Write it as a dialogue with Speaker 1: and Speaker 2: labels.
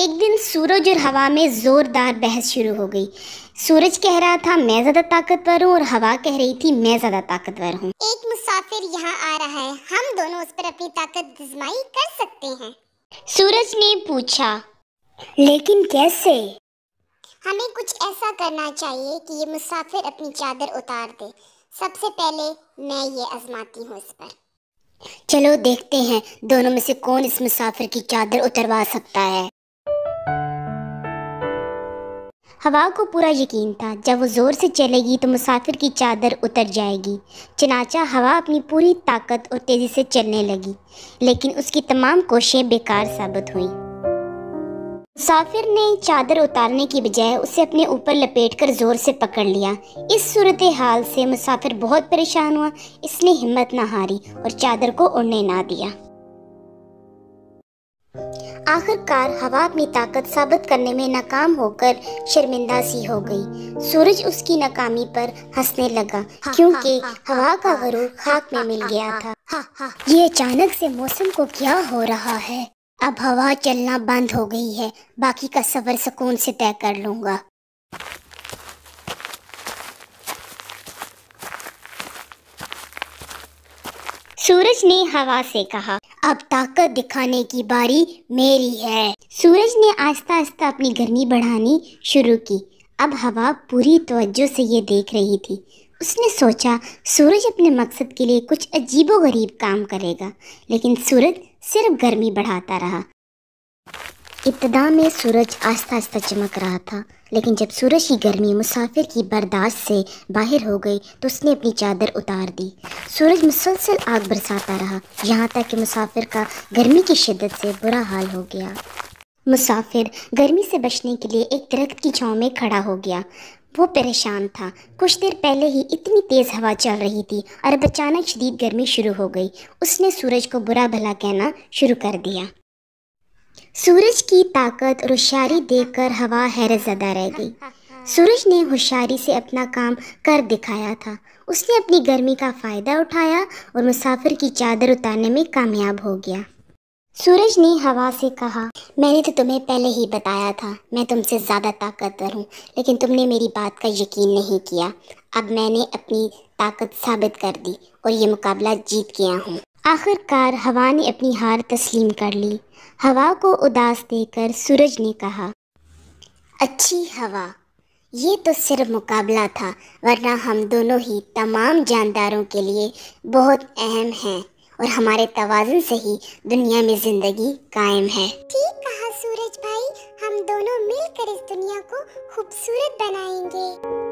Speaker 1: एक दिन सूरज और हवा में ज़ोरदार बहस शुरू हो गई सूरज कह रहा था मैं ज़्यादा ताकतवर हूँ और हवा कह रही थी मैं ज़्यादा ताकतवर हूँ
Speaker 2: एक मुसाफिर यहाँ आ रहा है हम दोनों उस पर अपनी ताकत जजमाई कर सकते हैं सूरज ने
Speaker 1: पूछा लेकिन
Speaker 2: कैसे हमें कुछ ऐसा करना चाहिए कि ये मुसाफिर अपनी चादर उतार दे सबसे पहले मैं ये आजमाती हूँ इस पर
Speaker 1: चलो देखते हैं दोनों में से कौन इस मुसाफिर की चादर उतरवा सकता है हवा को पूरा यकीन था जब वो ज़ोर से चलेगी तो मुसाफिर की चादर उतर जाएगी चनाचा हवा अपनी पूरी ताकत और तेज़ी से चलने लगी लेकिन उसकी तमाम कोशिशें बेकार साबित हुईं मुसाफिर ने चादर उतारने की बजाय उसे अपने ऊपर लपेटकर जोर से पकड़ लिया इस सूरत हाल से मुसाफिर बहुत परेशान हुआ इसने हिम्मत ना हारी और चादर को उड़ने ना दिया आखिरकार हवा अपनी ताकत साबित करने में नाकाम होकर शर्मिंदा सी हो गई सूरज उसकी नाकामी पर हंसने लगा क्योंकि हवा का गरूर खाक में मिल गया था ये अचानक से मौसम को क्या हो रहा है अब हवा चलना बंद हो गई है बाकी का सफर सुकून से तय कर लूंगा सूरज ने हवा से कहा अब ताकत दिखाने की बारी मेरी है सूरज ने आस्ता आस्ता अपनी गर्मी बढ़ानी शुरू की अब हवा पूरी तवज्जो से ये देख रही थी उसने सोचा सूरज अपने मकसद के लिए कुछ अजीबोगरीब काम करेगा लेकिन सूरज सिर्फ गर्मी बढ़ाता रहा इब्तदा में सूरज आस्ता आस्ता चमक रहा था लेकिन जब सूरज की गर्मी मुसाफिर की बर्दाश्त से बाहर हो गई तो उसने अपनी चादर उतार दी सूरज मुसलसल आग बरसाता रहा यहाँ तक कि मुसाफिर का गर्मी की शिद्दत से बुरा हाल हो गया मुसाफिर गर्मी से बचने के लिए एक दरख्त की छाँव में खड़ा हो गया वो परेशान था कुछ देर पहले ही इतनी तेज़ हवा चल रही थी और अचानक शदीद गर्मी शुरू हो गई उसने सूरज को बुरा भला कहना शुरू कर दिया सूरज की ताकत और होशियारी देखकर हवा हैरतजदा रह गई सूरज ने होशियारी से अपना काम कर दिखाया था उसने अपनी गर्मी का फ़ायदा उठाया और मुसाफिर की चादर उतारने में कामयाब हो गया सूरज ने हवा से कहा मैंने तो तुम्हें पहले ही बताया था मैं तुमसे ज़्यादा ताकतवर हूँ लेकिन तुमने मेरी बात का यकीन नहीं किया अब मैंने अपनी ताकत साबित कर दी और ये मुकाबला जीत गया हूँ आखिरकार हवा ने अपनी हार तस्लीम कर ली हवा को उदास देकर सूरज ने कहा अच्छी हवा ये तो सिर्फ मुकाबला था वरना हम दोनों ही तमाम जानदारों के लिए बहुत अहम हैं और हमारे तवाजन से ही दुनिया में जिंदगी कायम है
Speaker 2: ठीक कहा सूरज भाई हम दोनों मिलकर इस दुनिया को खूबसूरत बनाएंगे